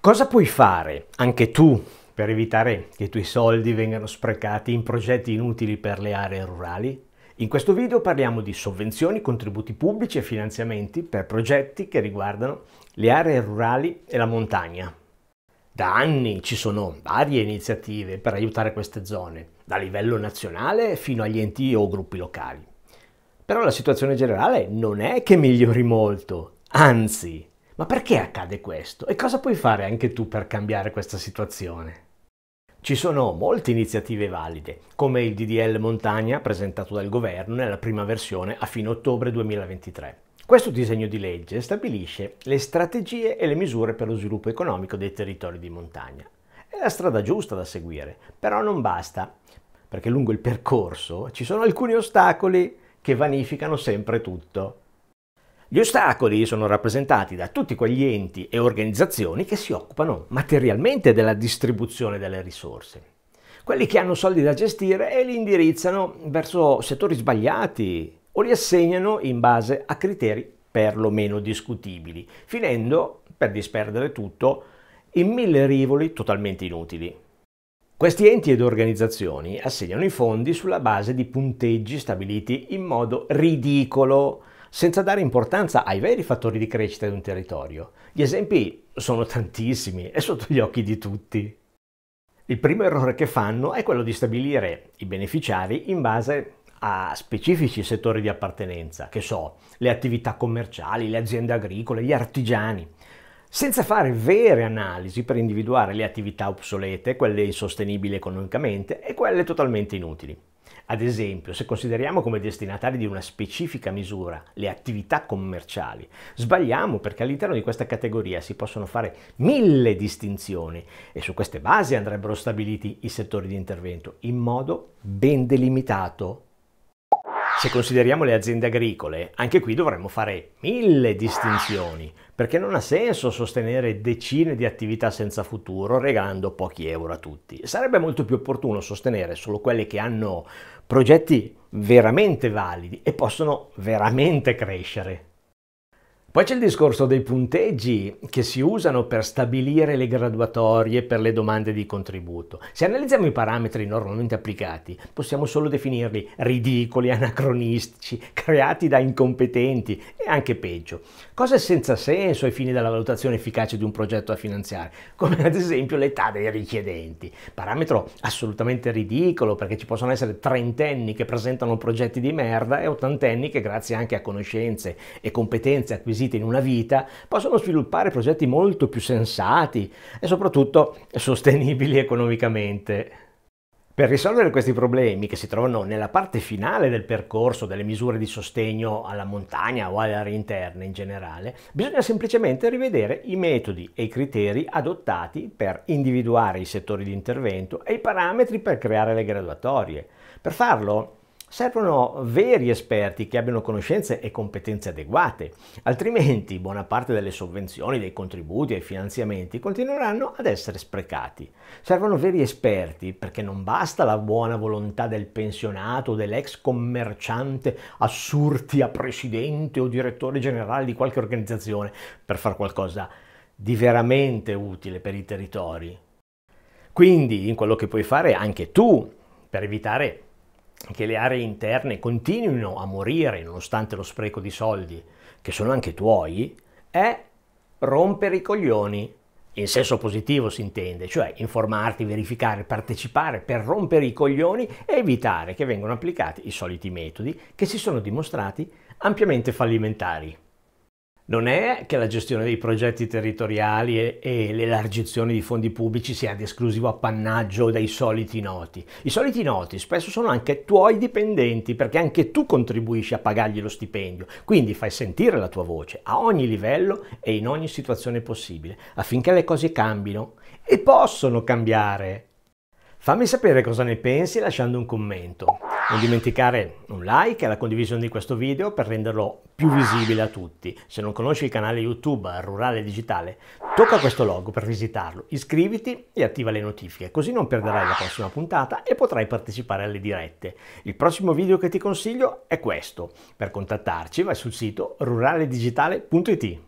Cosa puoi fare anche tu per evitare che i tuoi soldi vengano sprecati in progetti inutili per le aree rurali? In questo video parliamo di sovvenzioni, contributi pubblici e finanziamenti per progetti che riguardano le aree rurali e la montagna. Da anni ci sono varie iniziative per aiutare queste zone, da livello nazionale fino agli enti o gruppi locali. Però la situazione generale non è che migliori molto, anzi ma perché accade questo? E cosa puoi fare anche tu per cambiare questa situazione? Ci sono molte iniziative valide, come il DDL Montagna presentato dal governo nella prima versione a fine ottobre 2023. Questo disegno di legge stabilisce le strategie e le misure per lo sviluppo economico dei territori di montagna. È la strada giusta da seguire, però non basta, perché lungo il percorso ci sono alcuni ostacoli che vanificano sempre tutto. Gli ostacoli sono rappresentati da tutti quegli enti e organizzazioni che si occupano materialmente della distribuzione delle risorse. Quelli che hanno soldi da gestire e li indirizzano verso settori sbagliati o li assegnano in base a criteri perlomeno discutibili, finendo per disperdere tutto in mille rivoli totalmente inutili. Questi enti ed organizzazioni assegnano i fondi sulla base di punteggi stabiliti in modo ridicolo senza dare importanza ai veri fattori di crescita di un territorio. Gli esempi sono tantissimi e sotto gli occhi di tutti. Il primo errore che fanno è quello di stabilire i beneficiari in base a specifici settori di appartenenza, che so, le attività commerciali, le aziende agricole, gli artigiani, senza fare vere analisi per individuare le attività obsolete, quelle insostenibili economicamente e quelle totalmente inutili. Ad esempio, se consideriamo come destinatari di una specifica misura le attività commerciali, sbagliamo perché all'interno di questa categoria si possono fare mille distinzioni e su queste basi andrebbero stabiliti i settori di intervento in modo ben delimitato se consideriamo le aziende agricole, anche qui dovremmo fare mille distinzioni, perché non ha senso sostenere decine di attività senza futuro regalando pochi euro a tutti. Sarebbe molto più opportuno sostenere solo quelle che hanno progetti veramente validi e possono veramente crescere. Poi c'è il discorso dei punteggi che si usano per stabilire le graduatorie per le domande di contributo. Se analizziamo i parametri normalmente applicati, possiamo solo definirli ridicoli, anacronistici, creati da incompetenti e anche peggio. Cose senza senso ai fini della valutazione efficace di un progetto a finanziare, come ad esempio l'età dei richiedenti. Parametro assolutamente ridicolo perché ci possono essere trentenni che presentano progetti di merda e ottantenni che grazie anche a conoscenze e competenze acquisite acquisite in una vita, possono sviluppare progetti molto più sensati e soprattutto sostenibili economicamente. Per risolvere questi problemi che si trovano nella parte finale del percorso delle misure di sostegno alla montagna o alle aree interne in generale, bisogna semplicemente rivedere i metodi e i criteri adottati per individuare i settori di intervento e i parametri per creare le graduatorie. Per farlo Servono veri esperti che abbiano conoscenze e competenze adeguate, altrimenti buona parte delle sovvenzioni, dei contributi e finanziamenti continueranno ad essere sprecati. Servono veri esperti perché non basta la buona volontà del pensionato o dell'ex commerciante assurti a presidente o direttore generale di qualche organizzazione per fare qualcosa di veramente utile per i territori. Quindi in quello che puoi fare anche tu per evitare che le aree interne continuino a morire nonostante lo spreco di soldi, che sono anche tuoi, è rompere i coglioni. In senso positivo si intende, cioè informarti, verificare, partecipare per rompere i coglioni e evitare che vengano applicati i soliti metodi che si sono dimostrati ampiamente fallimentari non è che la gestione dei progetti territoriali e, e l'elargizione di fondi pubblici sia ad esclusivo appannaggio dei soliti noti. I soliti noti spesso sono anche tuoi dipendenti perché anche tu contribuisci a pagargli lo stipendio, quindi fai sentire la tua voce a ogni livello e in ogni situazione possibile affinché le cose cambino e possono cambiare. Fammi sapere cosa ne pensi lasciando un commento. Non dimenticare un like e la condivisione di questo video per renderlo più visibile a tutti. Se non conosci il canale YouTube Rurale Digitale, tocca questo logo per visitarlo, iscriviti e attiva le notifiche, così non perderai la prossima puntata e potrai partecipare alle dirette. Il prossimo video che ti consiglio è questo. Per contattarci vai sul sito ruraledigitale.it.